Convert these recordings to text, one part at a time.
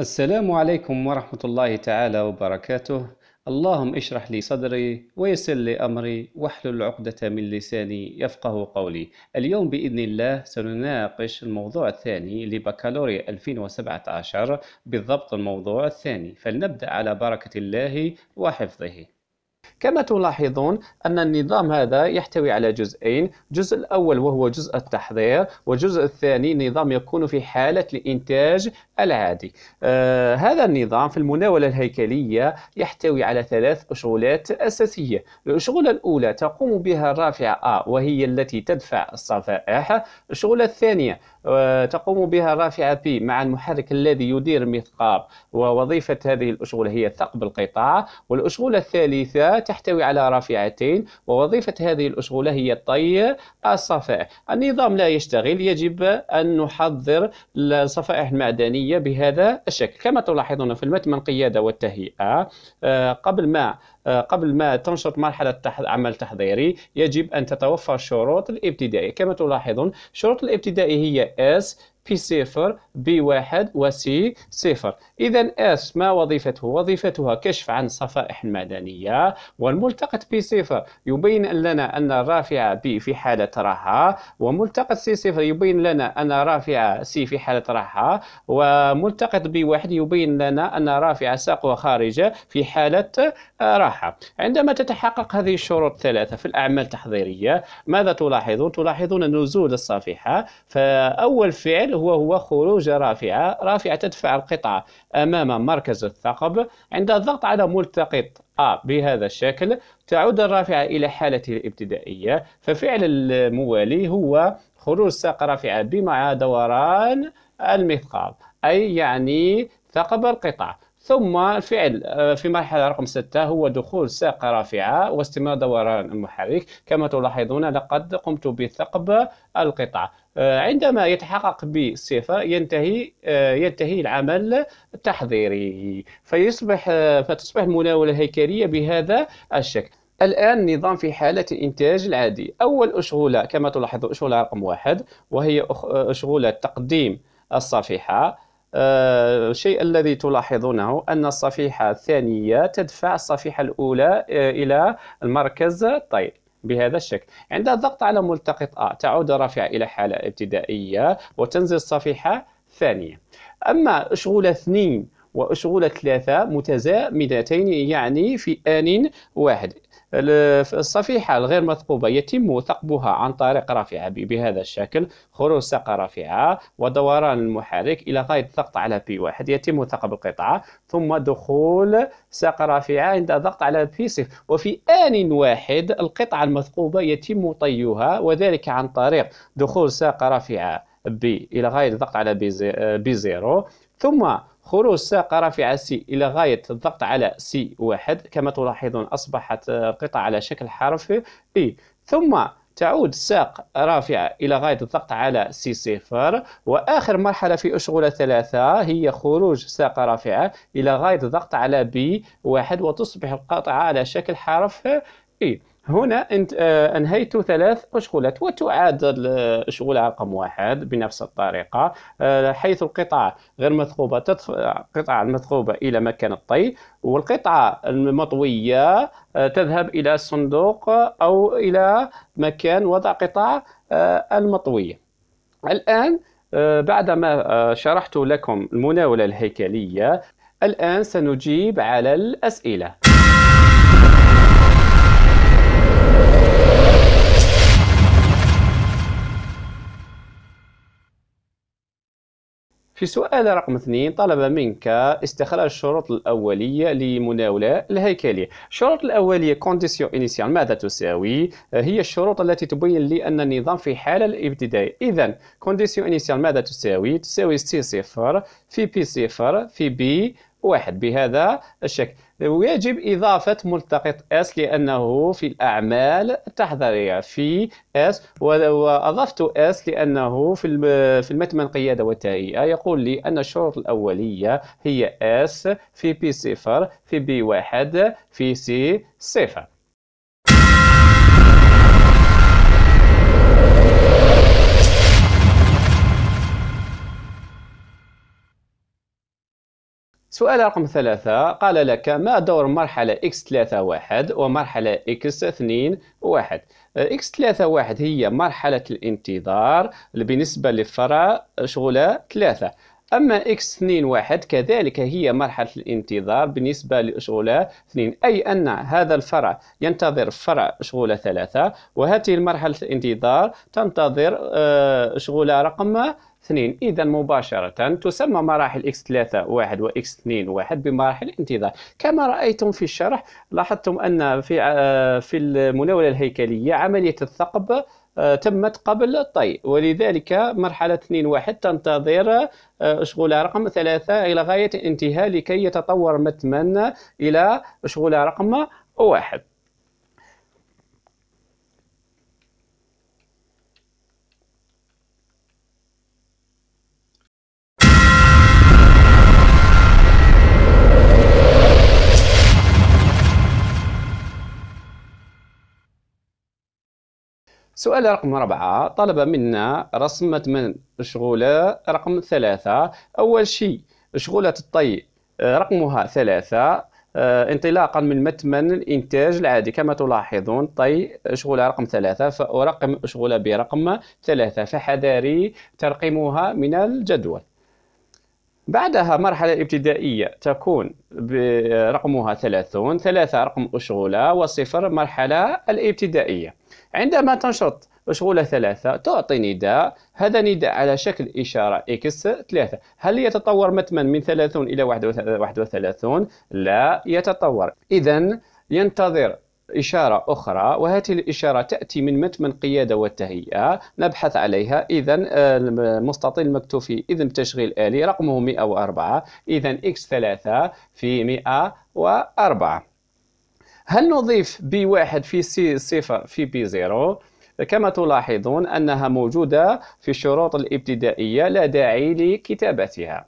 السلام عليكم ورحمة الله تعالى وبركاته اللهم اشرح لي صدري ويسر لي أمري واحلل عقدة من لساني يفقه قولي اليوم بإذن الله سنناقش الموضوع الثاني لبكالوريا 2017 بالضبط الموضوع الثاني فلنبدأ على بركة الله وحفظه كما تلاحظون أن النظام هذا يحتوي على جزئين جزء الأول وهو جزء التحضير والجزء الثاني نظام يكون في حالة الإنتاج العادي آه هذا النظام في المناولة الهيكلية يحتوي على ثلاث أشغولات أساسية الأشغولة الأولى تقوم بها الرافعة A وهي التي تدفع الصفائح الشغلة الثانية تقوم بها رافعة بي مع المحرك الذي يدير مثقاب ووظيفة هذه الأشغولة هي ثقب القطاع والأشغولة الثالثة تحتوي على رافعتين ووظيفة هذه الأشغولة هي طي الصفائح النظام لا يشتغل يجب أن نحضر الصفائح المعدنية بهذا الشكل كما تلاحظون في المتن القيادة والتهيئة آه، قبل ما آه، قبل ما تنشط مرحلة عمل تحضيري يجب أن تتوفر شروط الابتدائي كما تلاحظون شروط الابتدائي هي S في صفر بواحد وسي صفر إذا اس ما وظيفته؟ وظيفتها كشف عن الصفائح المعدنية والملتقط بي صفر يبين لنا أن الرافعة بي في حالة رها وملتقط سي صفر يبين لنا أن رافعة سي في حالة رها وملتقط بي واحد يبين لنا أن رافعة ساقها خارجة في حالة آه، راحة عندما تتحقق هذه الشروط الثلاثة في الأعمال التحضيرية ماذا تلاحظون؟ تلاحظون نزول الصفيحة فأول فعل وهو خروج رافعة رافعة تدفع القطعة أمام مركز الثقب عند الضغط على ملتقط A بهذا الشكل تعود الرافعة إلى حالته الابتدائية ففعل الموالي هو خروج ساق رافعة B مع دوران المثقال أي يعني ثقب القطعة ثم الفعل آه، في مرحلة رقم 6 هو دخول ساقة رافعة واستمرار دوران المحرك كما تلاحظون لقد قمت بثقب القطع آه، عندما يتحقق بصفة ينتهي آه، ينتهي العمل التحضيري فيصبح فتصبح المناولة الهيكلية بهذا الشكل الآن نظام في حالة الإنتاج العادي أول أشغولة كما تلاحظ أشغولة رقم واحد وهي أشغولة تقديم الصفيحة آه، الشيء الذي تلاحظونه أن الصفيحة الثانية تدفع الصفيحة الأولى آه، إلى المركز الطيل بهذا الشكل عند الضغط على ملتقط A تعود الرافعة إلى حالة ابتدائية وتنزل الصفيحة الثانية أما أشغول اثنين وأشغول ثلاثة متزامنتين يعني في آن واحد الصفيحة الغير مثقوبة يتم ثقبها عن طريق رافعة بهذا الشكل خروج ساقة رافعة ودوران المحرك إلى غاية الضغط على بي واحد يتم ثقب القطعة ثم دخول ساقة رافعة عند ضغط على بي صفر وفي آن واحد القطعة المثقوبة يتم طيها وذلك عن طريق دخول ساقة رافعة بي إلى غاية الضغط على بي آه، زيرو ثم خروج ساق رافعة سي إلى غاية الضغط على سي واحد كما تلاحظون أصبحت القطعة على شكل حرف إي e. ثم تعود ساق رافعة إلى غاية الضغط على سي صفر وآخر مرحلة في أشغلة ثلاثة هي خروج ساق رافعة إلى غاية الضغط على بي واحد وتصبح القطعة على شكل حرف إي e. هنا انت آه، انهيت ثلاث اشغلات وتعاد الاشغال آه، رقم واحد بنفس الطريقه آه، حيث القطع غير مثقوبه تدخل قطع المثقوبه الى مكان الطي والقطع المطويه تذهب الى الصندوق او الى مكان وضع قطع المطويه الان بعدما شرحت لكم المناوله الهيكليه الان سنجيب على الاسئله في سؤال رقم اثنين طلب منك استخراج الشروط الأولية لمناولة الهيكلية الشروط الأولية كونديسيون إنيسيال ماذا تساوي؟ آه، هي الشروط التي تبين لي أن النظام في حالة الابتدائية إذا كونديسيون إنيسيال ماذا تساوي؟ تساوي سي صفر في بي صفر في بي واحد بهذا الشكل ويجب إضافة ملتقط S لأنه في الأعمال التحضيرية في S وأضفت S لأنه في في المتمن القيادة والتهيئة يقول لي أن الشروط الأولية هي S في P0 في B1 في C0 سؤال رقم ثلاثة قال لك ما دور مرحلة x3 واحد ومرحلة x2 واحد x 3 واحد هي مرحلة الانتظار بالنسبة لفرع شغلة ثلاثة أما x2 واحد كذلك هي مرحلة الانتظار بالنسبة لشغلة 2 أي أن هذا الفرع ينتظر فرع شغلة 3 وهذه المرحلة الانتظار تنتظر آه، شغلة رقم 2 إذا مباشرة تسمى مراحل إكس 3 1 وإكس 2 1 بمراحل انتظار كما رأيتم في الشرح لاحظتم أن في آه، في المناولة الهيكلية عملية الثقب آه، تمت قبل الطي ولذلك مرحلة 2 2-1 تنتظر آه، شغلة رقم 3 إلى غاية الانتهاء لكي يتطور متما إلى شغلة رقم 1 سؤال رقم أربعة طلب منا رسم متمن شغولة رقم ثلاثة أول شيء شغولة الطي آه، رقمها ثلاثة آه، انطلاقا من متمن الانتاج العادي كما تلاحظون طي شغولة رقم ثلاثة فأرقم شغولة برقم ثلاثة فحذاري ترقيمها من الجدول بعدها مرحلة ابتدائية تكون برقمها ثلاثون ثلاثة رقم أشغولة وصفر مرحلة الابتدائية عندما تنشط مشغولة ثلاثة تعطي نداء هذا نداء على شكل إشارة إكس ثلاثة هل يتطور متمن من 30 إلى 31 لا يتطور إذا ينتظر إشارة أخرى وهذه الإشارة تأتي من متمن قيادة والتهيئة نبحث عليها إذا آه، المستطيل المكتوب في إذن تشغيل آلي رقمه 104 إذا إكس 3 في 104 هل نضيف بي واحد في سي صفر في بي زيرو كما تلاحظون أنها موجودة في الشروط الابتدائية لا داعي لكتابتها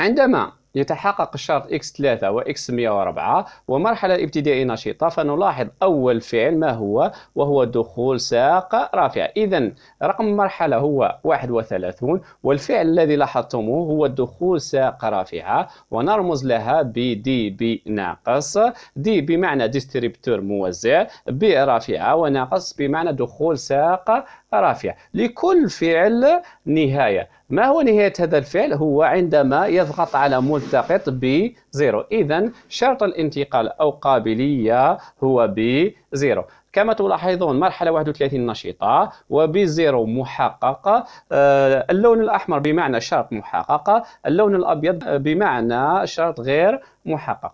عندما يتحقق الشرط X3 و X104 ومرحلة ابتدائية نشيطة فنلاحظ أول فعل ما هو وهو دخول ساق رافعة إذا رقم المرحلة هو 31 والفعل الذي لاحظتموه هو دخول ساق رافعة ونرمز لها ب دي ناقص دي بمعنى ديستريبتور موزع ب رافعة وناقص بمعنى دخول ساق رافع لكل فعل نهاية ما هو نهاية هذا الفعل هو عندما يضغط على ملتقط بزيرو إذا شرط الانتقال أو قابلية هو بزيرو كما تلاحظون مرحلة 31 نشطة وبزيرو محققة آه، اللون الأحمر بمعنى شرط محققة اللون الأبيض بمعنى شرط غير محقق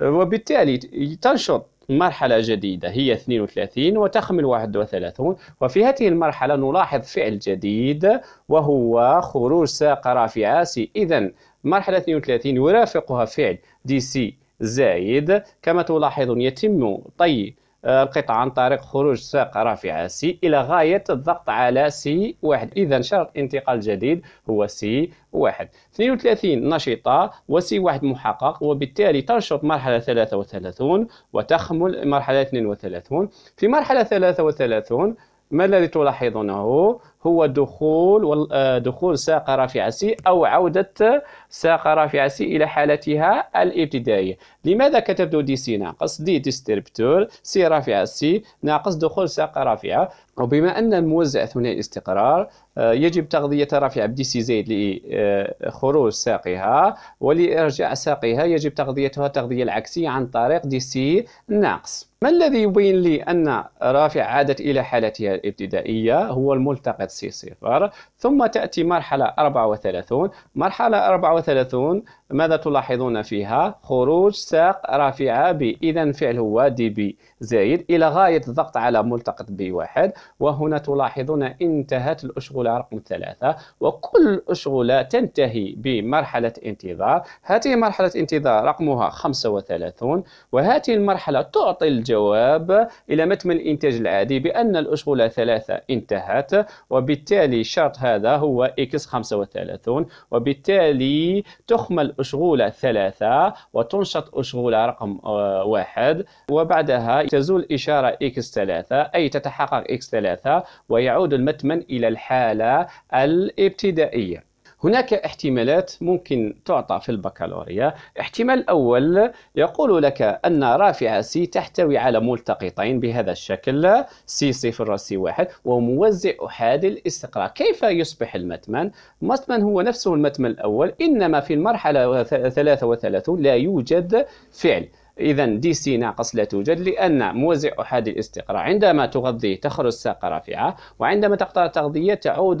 آه، وبالتالي تنشط مرحلة جديدة هي 32 وتخمل 31 وفي هذه المرحلة نلاحظ فعل جديد وهو خروج ساق رافعة سي إذا مرحلة 32 يرافقها فعل دي سي زايد كما تلاحظون يتم طي آه، القطع عن طريق خروج ساق رافعة سي إلى غاية الضغط على سي واحد إذا شرط انتقال جديد هو سي واحد 32 نشطة وسي واحد محقق وبالتالي تنشط مرحلة 33 وتخمل مرحلة 32 في مرحلة 33 ما الذي تلاحظونه هو دخول آه، دخول ساق رافعة سي أو عودة ساق رافعة سي إلى حالتها الابتدائية لماذا كتبت دي سي ناقص دي ديستربتور سي رافعة سي ناقص دخول ساق رافعة وبما أن الموزع ثنائي الاستقرار آه، يجب تغذية رافعة بدي سي زائد لخروج آه، ساقها ولإرجاع ساقها يجب تغذيتها التغذية العكسية عن طريق دي سي ناقص ما الذي يبين لي أن رافعة عادت إلى حالتها الابتدائية هو الملتقط سي صفر ثم تأتي مرحلة 34 مرحلة 34 ماذا تلاحظون فيها خروج ساق رافعة ب إذا فعل هو دي بي زائد إلى غاية الضغط على ملتقط بي واحد وهنا تلاحظون انتهت الأشغلة رقم ثلاثة وكل أشغلة تنتهي بمرحلة انتظار هذه مرحلة انتظار رقمها 35 وهذه المرحلة تعطي الجواب إلى متن الإنتاج العادي بأن الأشغلة ثلاثة انتهت و وبالتالي الشرط هذا هو إكس 35 وبالتالي تخمل أشغولة ثلاثة وتنشط أشغولة رقم آه، واحد وبعدها تزول إشارة إكس 3 أي تتحقق إكس 3 ويعود المتمن إلى الحالة الابتدائية هناك احتمالات ممكن تعطى في البكالوريا احتمال الأول يقول لك أن رافعة سي تحتوي على ملتقطين بهذا الشكل سي صفر سي واحد وموزع أحادي الاستقراء كيف يصبح المتمن؟ المتمن هو نفسه المتمن الأول إنما في المرحلة 33 لا يوجد فعل إذا دي سي ناقص لا توجد لأن موزع أحادي الاستقراء عندما تغذيه تخرج ساقة رافعة وعندما تقطع تغذية تعود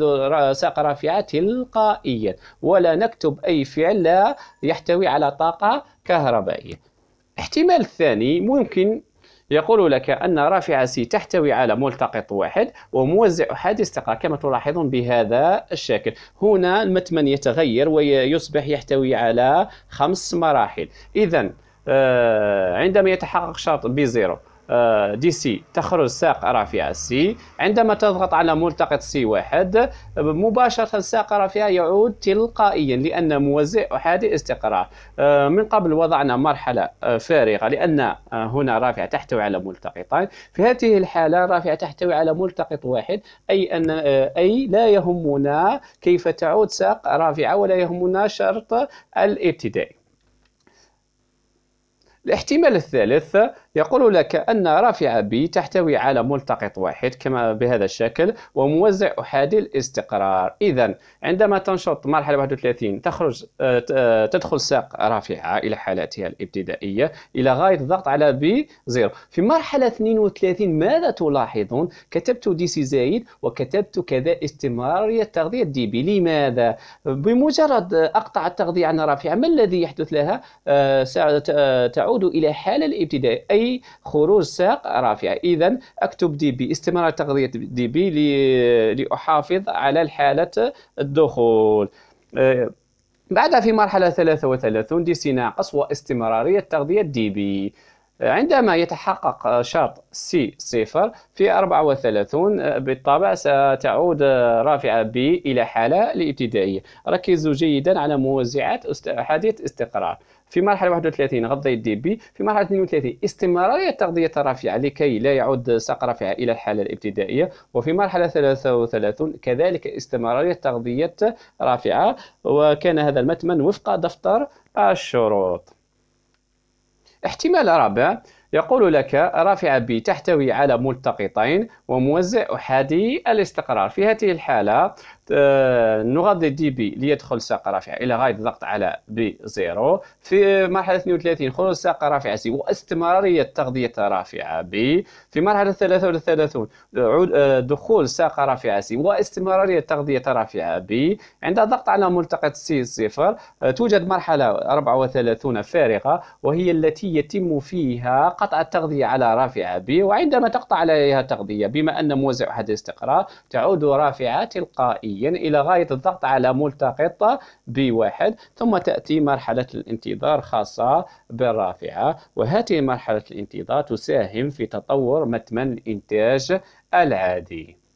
ساقة رافعة تلقائيا ولا نكتب أي فعل لا يحتوي على طاقة كهربائية احتمال الثاني ممكن يقول لك أن رافعة سي تحتوي على ملتقط واحد وموزع أحادي استقراء كما تلاحظون بهذا الشكل هنا المتمن يتغير ويصبح يحتوي على خمس مراحل إذا آه، عندما يتحقق شرط بي زيرو آه، دي سي تخرج ساق رافعة سي عندما تضغط على ملتقط سي واحد مباشرة ساق رافعة يعود تلقائيا لأن موزع أحادي استقرار آه، من قبل وضعنا مرحلة فارغة لأن هنا رافعة تحتوي على ملتقطين في هذه الحالة رافعة تحتوي على ملتقط واحد أي أن أي لا يهمنا كيف تعود ساق رافعة ولا يهمنا شرط الابتدائي الاحتمال الثالث يقول لك أن رافعة B تحتوي على ملتقط واحد كما بهذا الشكل وموزع أحادي الاستقرار إذا عندما تنشط مرحلة 31 تخرج آه، تدخل ساق رافعة إلى حالتها الابتدائية إلى غاية الضغط على B 0 في مرحلة 32 ماذا تلاحظون كتبت دي سي زايد وكتبت كذا استمرارية تغذية دي بي لماذا بمجرد أقطع التغذية عن رافعة ما الذي يحدث لها آه، آه، تعود إلى حالة الابتدائية خروج ساق رافعه اذا اكتب دي بي استمرار تغذيه دي بي لاحافظ على الحاله الدخول آه، بعدها في مرحلة 33 دي ناقص واستمرارية تغذية دي بي آه، عندما يتحقق شرط سي صفر في 34 آه، بالطبع ستعود رافعة بي إلى حالة الابتدائية ركزوا جيدا على موزعات أحاديث استقرار في مرحله 31 غض يدي بي في مرحله 32 استمراريه تغذيه رافعه لكي لا يعود ساق رافعه الى الحاله الابتدائيه وفي مرحله 33 كذلك استمراريه تغذيه رافعه وكان هذا المتمن وفق دفتر الشروط احتمال رابع يقول لك رافعة B تحتوي على ملتقطين وموزع أحادي الاستقرار في هذه الحالة آه، نغذي دي بي ليدخل ساق رافعة إلى غاية الضغط على بي زيرو في مرحلة 32 خروج ساق رافعة سي واستمرارية تغذية رافعة بي في مرحلة 33 آه، دخول ساق رافعة سي واستمرارية تغذية رافعة بي عند الضغط على ملتقط سي صفر آه، توجد مرحلة 34 فارغة وهي التي يتم فيها قطع التغذية على رافعة بي وعندما تقطع عليها التغذية بما أن موزع أحد الاستقرار تعود رافعة تلقائيا إلى غاية الضغط على ملتقط بي واحد ثم تأتي مرحلة الانتظار خاصة بالرافعة وهذه مرحلة الانتظار تساهم في تطور متمن الإنتاج العادي